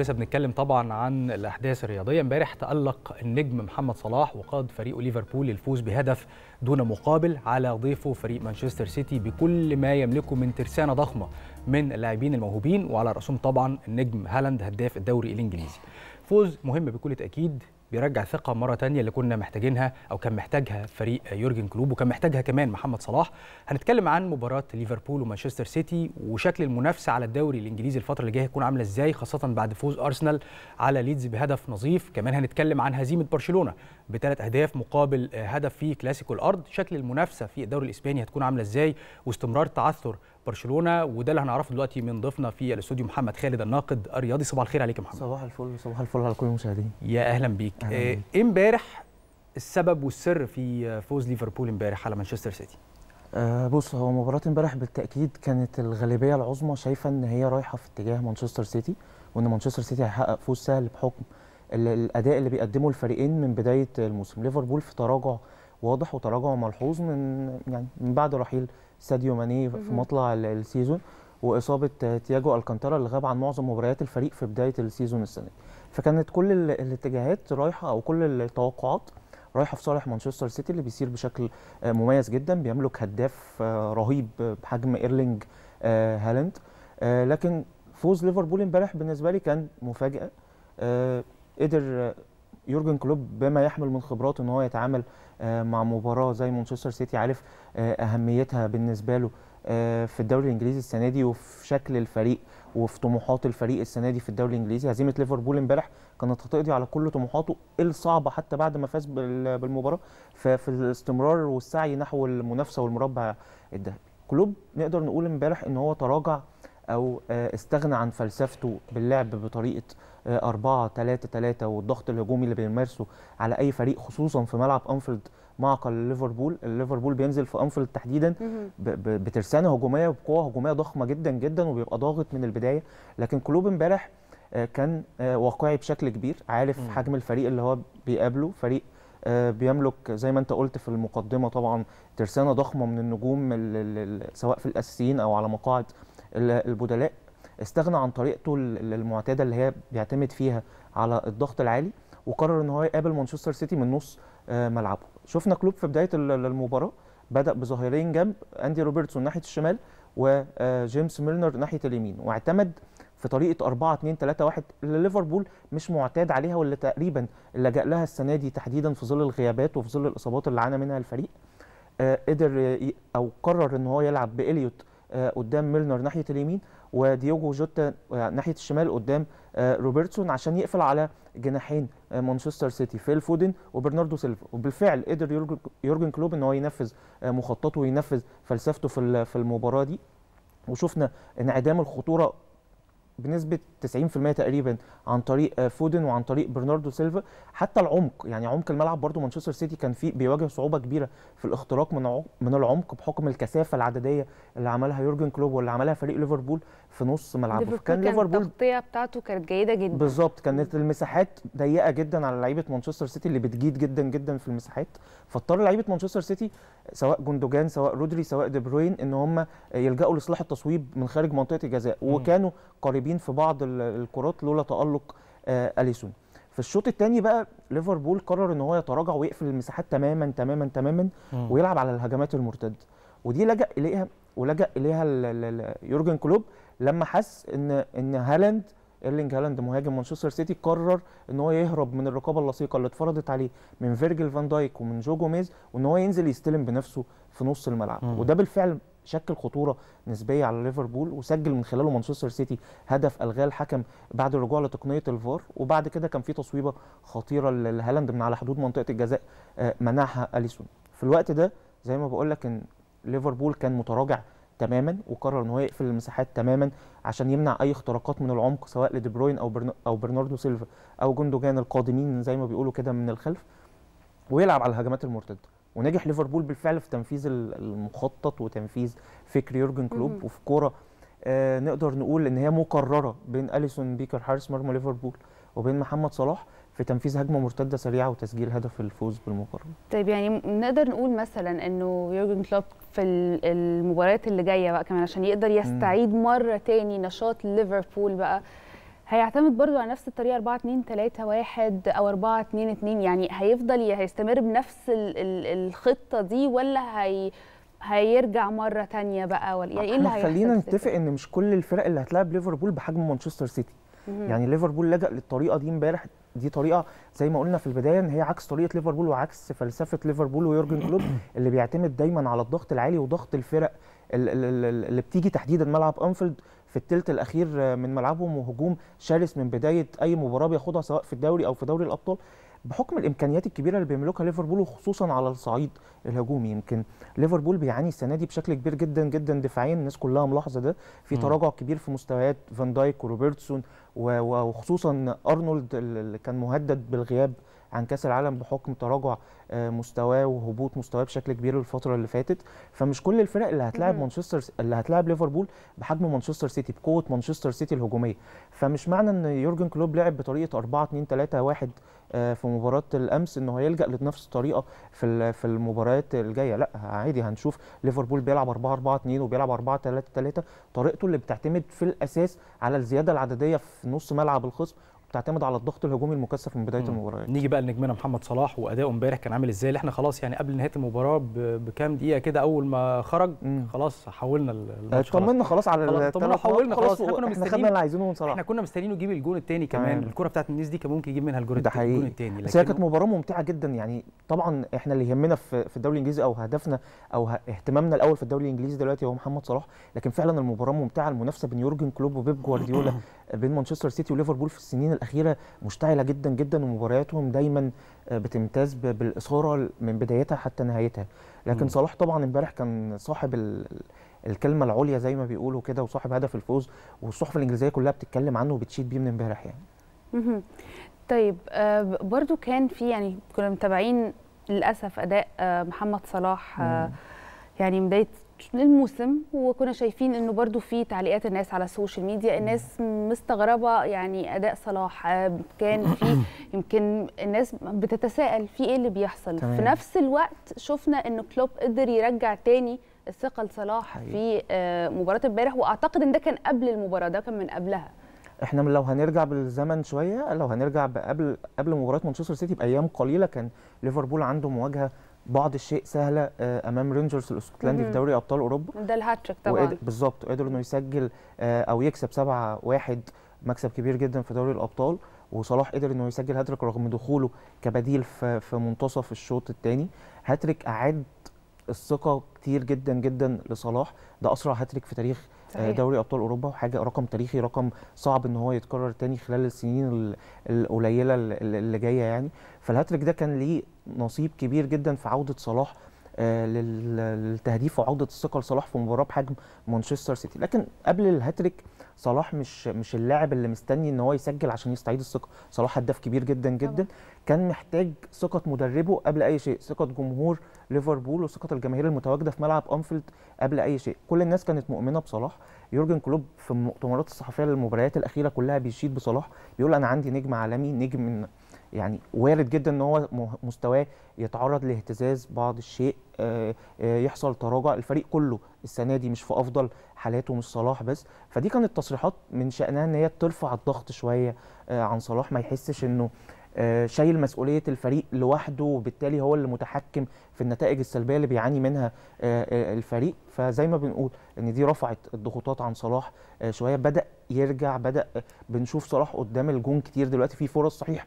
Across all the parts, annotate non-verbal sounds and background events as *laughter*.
لسه بنتكلم طبعا عن الاحداث الرياضيه امبارح تالق النجم محمد صلاح وقاد فريق ليفربول للفوز بهدف دون مقابل على ضيفه فريق مانشستر سيتي بكل ما يملكه من ترسانه ضخمه من اللاعبين الموهوبين وعلى راسهم طبعا النجم هالاند هداف الدوري الانجليزي فوز مهم بكل تاكيد بيرجع ثقه مره تانية اللي كنا محتاجينها او كان محتاجها فريق يورجن كلوب وكان محتاجها كمان محمد صلاح هنتكلم عن مباراه ليفربول ومانشستر سيتي وشكل المنافسه على الدوري الانجليزي الفتره اللي جايه هتكون عامله ازاي خاصه بعد فوز ارسنال على ليدز بهدف نظيف كمان هنتكلم عن هزيمه برشلونه بثلاث اهداف مقابل هدف في كلاسيكو الارض شكل المنافسه في الدوري الاسباني هتكون عامله ازاي واستمرار تعثر برشلونه وده اللي هنعرفه دلوقتي من ضيفنا في الاستوديو محمد خالد الناقد الرياضي صباح الخير عليك يا محمد صباح الفل صباح الفل على كل المشاهدين يا اهلا بيك آه، ايه امبارح السبب والسر في فوز ليفربول امبارح على مانشستر سيتي أه بص هو مباراة امبارح بالتأكيد كانت الغالبية العظمى شايفة إن هي رايحة في اتجاه مانشستر سيتي وإن مانشستر سيتي هيحقق فوز سهل بحكم الأداء اللي بيقدمه الفريقين من بداية الموسم ليفربول في تراجع واضح وتراجع ملحوظ من يعني من بعد رحيل ساديو ماني في مطلع السيزون واصابه تياجو الكانتارا اللي غاب عن معظم مباريات الفريق في بدايه السيزون السنه دي فكانت كل الاتجاهات رايحه او كل التوقعات رايحه في صالح مانشستر سيتي اللي بيسير بشكل آه، مميز جدا بيملك هداف آه، رهيب بحجم ايرلينج آه، هالاند لكن فوز ليفربول امبارح بالنسبه لي كان مفاجاه قدر يورجن كلوب بما يحمل من خبرات ان هو يتعامل آه، مع مباراه زي مانشستر سيتي عارف آه، اهميتها بالنسبه له آه، في الدوري الانجليزي السنه دي وفي شكل الفريق وفي طموحات الفريق السنه دي في الدوري الانجليزي هزيمه ليفربول امبارح كانت هتقضي على كل طموحاته الصعبه حتى بعد ما فاز بالمباراه ففي الاستمرار والسعي نحو المنافسه والمربع الذهبي كلوب نقدر نقول امبارح ان هو تراجع او استغنى عن فلسفته باللعب بطريقه 4 3 3 والضغط الهجومي اللي بيمارسه على اي فريق خصوصا في ملعب انفيلد معقل ليفربول ليفربول بينزل في انفيلد تحديدا بترسانه هجوميه وبقوه هجوميه ضخمه جدا جدا وبيبقى ضاغط من البدايه لكن كلوب امبارح آه، كان آه، واقعي بشكل كبير عارف مم. حجم الفريق اللي هو بيقابله فريق آه، بيملك زي ما انت قلت في المقدمه طبعا ترسانه ضخمه من النجوم سواء في الاساسيين او على مقاعد البدلاء استغنى عن طريقته المعتاده اللي هي بيعتمد فيها على الضغط العالي وقرر ان هو يقابل مانشستر سيتي من نص آه، ملعبه شفنا كلوب في بدايه المباراه بدا بظهيرين جنب اندي روبرتسون ناحيه الشمال وجيمس آه، ميلنر ناحيه اليمين واعتمد في طريقه 4 2 3 1 اللي ليفربول مش معتاد عليها واللي تقريبا لجأ لها السنه دي تحديدا في ظل الغيابات وفي ظل الاصابات اللي عانى منها الفريق آه، قدر او قرر ان هو يلعب باليوت قدام ميلنر ناحيه اليمين وديوجو جوتا آه، ناحيه الشمال قدام آه، روبرتسون عشان يقفل على جناحين آه، مانشستر سيتي فيل فودن وبرناردو سيلفا وبالفعل قدر يورجن كلوب ان هو ينفذ مخططه وينفذ فلسفته في في المباراه دي وشفنا انعدام الخطوره بنسبه 90% تقريبا عن طريق آه، فودن وعن طريق برناردو سيلفا حتى العمق يعني عمق الملعب برضو مانشستر سيتي كان فيه بيواجه صعوبه كبيره في الاختراق من من العمق بحكم الكثافه العدديه اللي عملها يورجن كلوب واللي عملها فريق ليفربول في نص ملعبه كان ليفربول التغطيه بتاعته كانت جيده جدا بالظبط كانت المساحات ضيقه جدا على لعيبه مانشستر سيتي اللي بتجيد جدا جدا في المساحات فاضطر لعيبه مانشستر سيتي سواء جوندوجان سواء رودري سواء دي بروين ان هم يلجأوا لصلاح التصويب من خارج منطقه الجزاء وكانوا قريبين متواجدين في بعض الكرات لولا تالق آه، اليسون في الشوط الثاني بقى ليفربول قرر ان هو يتراجع ويقفل المساحات تماما تماما تماما ويلعب على الهجمات المرتده ودي لجا اليها ولجا اليها يورجن كلوب لما حس ان ان هالاند ايرلينج هالاند مهاجم مانشستر سيتي قرر ان هو يهرب من الرقابه اللصيقه اللي اتفرضت عليه من فيرجل فان دايك ومن جو جوميز وان هو ينزل يستلم بنفسه في نص الملعب مم. وده بالفعل شكل خطوره نسبيه على ليفربول وسجل من خلاله مانشستر سيتي هدف الغاه الحكم بعد الرجوع لتقنيه الفار وبعد كده كان في تصويبه خطيره لهالاند من على حدود منطقه الجزاء آه، منعها اليسون في الوقت ده زي ما بقول لك ان ليفربول كان متراجع تماما وقرر ان هو يقفل المساحات تماما عشان يمنع اي اختراقات من العمق سواء لدي بروين او برن... او برناردو سيلفا او جوندوجان القادمين زي ما بيقولوا كده من الخلف ويلعب على الهجمات المرتده ونجح ليفربول بالفعل في تنفيذ المخطط وتنفيذ فكر يورجن كلوب وفي كوره آه نقدر نقول ان هي مقرره بين اليسون بيكر حارس مرمى ليفربول وبين محمد صلاح في تنفيذ هجمه مرتده سريعه وتسجيل هدف الفوز بالمقارنه. طيب يعني نقدر نقول مثلا انه يورجن كلوب في المباريات اللي جايه بقى كمان عشان يقدر يستعيد مره تاني نشاط ليفربول بقى هيعتمد برضو على نفس الطريقه 4 2 3 1 او 4 2 2 يعني هيفضل هيستمر بنفس الخطه دي ولا هي هيرجع مره تانية بقى ولا ايه, إيه اللي هيحصل خلينا نتفق ان مش كل الفرق اللي هتلاعب ليفربول بحجم مانشستر سيتي يعني ليفربول لجأ للطريقه دي امبارح دي طريقه زي ما قلنا في البدايه ان هي عكس طريقه ليفربول وعكس فلسفه ليفربول ويورجن كلوب *coughs* اللي بيعتمد دايما على الضغط العالي وضغط الفرق اللي بتيجي تحديدا ملعب انفيلد في الثلث الاخير من ملعبهم وهجوم شرس من بدايه اي مباراه بياخدها سواء في الدوري او في دوري الابطال بحكم الامكانيات الكبيره اللي بيملكها ليفربول وخصوصا على الصعيد الهجومي يمكن ليفربول بيعاني السنه دي بشكل كبير جدا جدا دفاعيا الناس كلها ملاحظه ده في تراجع كبير في مستويات فان دايك وروبرتسون وخصوصا ارنولد اللي كان مهدد بالغياب عن كاس العالم بحكم تراجع آه، مستواه وهبوط مستواه بشكل كبير الفتره اللي فاتت فمش كل الفرق اللي هتلاعب مانشستر اللي هتلاعب ليفربول بحجم مانشستر سيتي بقوه مانشستر سيتي الهجوميه فمش معنى ان يورجن كلوب لعب بطريقه 4 2 3 1 في مباراه الامس انه هيلجا لنفس الطريقه في في المباريات الجايه لا عادي هنشوف ليفربول بيلعب 4 4 2 وبيلعب 4 3 3 طريقته اللي بتعتمد في الاساس على الزياده العدديه في نص ملعب الخصم بتعتمد على الضغط الهجومي المكثف من بدايه المباراه نيجي بقى لنجمنا محمد صلاح واداؤه امبارح كان عامل ازاي اللي احنا خلاص يعني قبل نهايه المباراه بكام دقيقه كده اول ما خرج مم. خلاص حولنا الماتش طمنا خلاص على طمنا حولنا خلاص احنا كنا مستنيين اللي عايزينه من صلاح احنا كنا مستنيينه يجيب الجون الثاني كمان آه. الكره بتاعت النيس دي كان ممكن يجيب منها الجون الثاني بس هي كانت مباراه ممتعه جدا يعني طبعا احنا اللي يهمنا في الدوري الانجليزي او هدفنا او اهتمامنا الاول في الدوري الانجليزي دلوقتي هو محمد صلاح لكن فعلا المباراه ممتعه المنافسه بين يورجن كلوب وبيب جوارديولا *clears throat* *clears throat* بين مانشستر سيتي وليفربول في السنين الاخيره مشتعله جدا جدا ومبارياتهم دايما بتمتاز بالاثاره من بدايتها حتى نهايتها لكن صلاح طبعا امبارح كان صاحب الكلمه العليا زي ما بيقولوا كده وصاحب هدف الفوز والصحف الانجليزيه كلها بتتكلم عنه وبتشيد بيه من امبارح يعني طيب آه، برضو كان في يعني كنا متابعين للاسف اداء آه، محمد صلاح آه، مم. يعني بدايه الموسم وكنا شايفين انه برضو في تعليقات الناس على السوشيال ميديا الناس مستغربه يعني اداء صلاح آه، كان في *clears throat* يمكن الناس بتتساءل في ايه اللي بيحصل تمام. في نفس الوقت شفنا ان كلوب قدر يرجع تاني الثقه لصلاح في آه، مباراه امبارح واعتقد ان ده كان قبل المباراه ده كان من قبلها احنا لو هنرجع بالزمن شويه لو هنرجع قبل قبل مباراه مانشستر سيتي بايام قليله كان ليفربول عنده مواجهه بعض الشيء سهله آه، امام رينجرز الاسكتلندي في دوري ابطال اوروبا ده الهاتريك طبعا بالظبط قدر انه يسجل آه، او يكسب 7 1 مكسب كبير جدا في دوري الابطال وصلاح قدر انه يسجل هاتريك رغم دخوله كبديل في منتصف الشوط الثاني هاتريك اعاد الثقه كتير جدا جدا لصلاح ده اسرع هاتريك في تاريخ آه، صحيح. دوري ابطال اوروبا وحاجه رقم تاريخي رقم صعب ان هو يتكرر تاني خلال السنين القليله اللي جايه يعني فالهاتريك ده كان ليه نصيب كبير جدا في عوده صلاح آه، للتهديف وعوده الثقه لصلاح في مباراه بحجم مانشستر سيتي لكن قبل الهاتريك صلاح مش مش اللاعب اللي مستني ان هو يسجل عشان يستعيد الثقه صلاح هداف كبير جدا جدا كان محتاج ثقه مدربه قبل اي شيء ثقه جمهور ليفربول وثقه الجماهير المتواجده في ملعب انفيلد قبل اي شيء كل الناس كانت مؤمنه بصلاح يورجن كلوب في المؤتمرات الصحفيه للمباريات الاخيره كلها بيشيد بصلاح بيقول انا عندي نجم عالمي نجم يعني وارد جدا ان هو مستواه يتعرض لاهتزاز بعض الشيء آه، آه، يحصل تراجع الفريق كله السنه دي مش في افضل حالاته مش صلاح بس فدي كانت تصريحات من شانها ان هي ترفع الضغط شويه آه، عن صلاح ما يحسش انه آه، شايل مسؤوليه الفريق لوحده وبالتالي هو اللي متحكم في النتائج السلبيه اللي بيعاني منها آه، آه، الفريق فزي ما بنقول ان دي رفعت الضغوطات عن صلاح شويه بدا يرجع بدا بنشوف صلاح قدام الجون كتير دلوقتي في فرص صحيح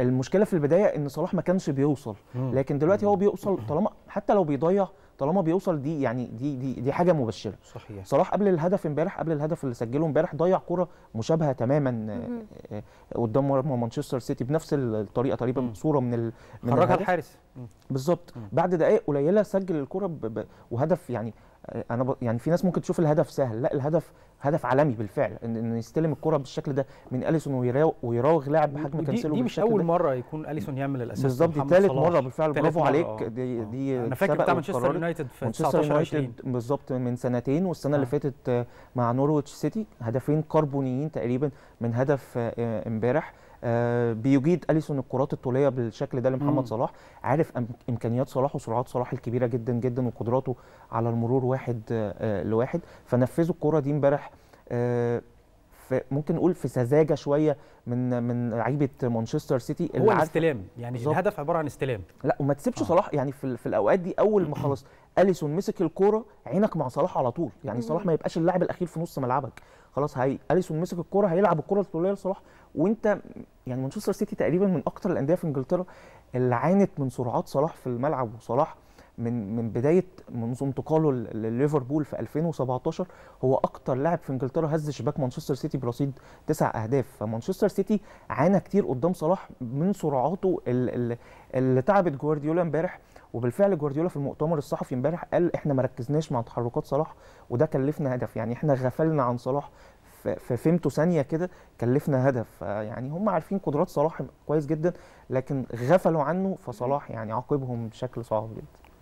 المشكله في البدايه ان صلاح ما كانش بيوصل لكن دلوقتي هو بيوصل طالما حتى لو بيضيع طالما بيوصل دي يعني دي دي دي حاجه مبشره صحيح صلاح قبل الهدف امبارح قبل الهدف اللي سجله امبارح ضيع كره مشابهه تماما آه، آه، قدام مرمى مانشستر سيتي بنفس الطريقه تقريبا صوره من من الحارس بالظبط بعد دقائق قليله سجل الكره وهدف يعني آه، انا ب... يعني في ناس ممكن تشوف الهدف سهل لا الهدف هدف عالمي بالفعل ان, إن يستلم الكره بالشكل ده من اليسون ويراو... ويراوغ لاعب بحجم كانسيلو دي, دي مش اول ده. مره يكون اليسون يعمل الاساس بالظبط دي ثالث مره بالفعل برافو عليك آه. دي دي آه. دي انا فاكر بتاع مانشستر يونايتد في 19 20 بالظبط من سنتين والسنه آه. اللي فاتت مع نورويتش سيتي هدفين كربونيين تقريبا من هدف امبارح آه آه، بيجيد اليسون الكرات الطوليه بالشكل ده لمحمد صلاح عارف امكانيات صلاح وسرعات صلاح الكبيره جدا جدا وقدراته على المرور واحد آه، آه، لواحد فنفذوا الكره دي امبارح ممكن نقول في سذاجه شويه من من لعيبه مانشستر سيتي هو الاستلام يعني بالزبط. الهدف عباره عن استلام لا وما تسيبش آه. صلاح يعني في, في الاوقات دي اول ما *clears throat* خلاص اليسون مسك الكوره عينك مع صلاح على طول يعني صلاح ما يبقاش اللاعب الاخير في نص ملعبك خلاص هي اليسون مسك الكوره هيلعب الكوره الطوليه لصلاح وانت يعني مانشستر سيتي تقريبا من اكتر الانديه في انجلترا اللي عانت من سرعات صلاح في الملعب وصلاح من من بدايه منذ انتقاله لليفربول في 2017 هو اكتر لاعب في انجلترا هز شباك مانشستر سيتي برصيد تسع اهداف فمانشستر سيتي عانى كتير قدام صلاح من سرعاته اللي تعبت جوارديولا امبارح وبالفعل جوارديولا في المؤتمر الصحفي امبارح قال احنا ما ركزناش مع تحركات صلاح وده كلفنا هدف يعني احنا غفلنا عن صلاح في فيمتو ثانيه كده كلفنا هدف يعني هم عارفين قدرات صلاح كويس جدا لكن غفلوا عنه فصلاح يعني عاقبهم بشكل صعب جدا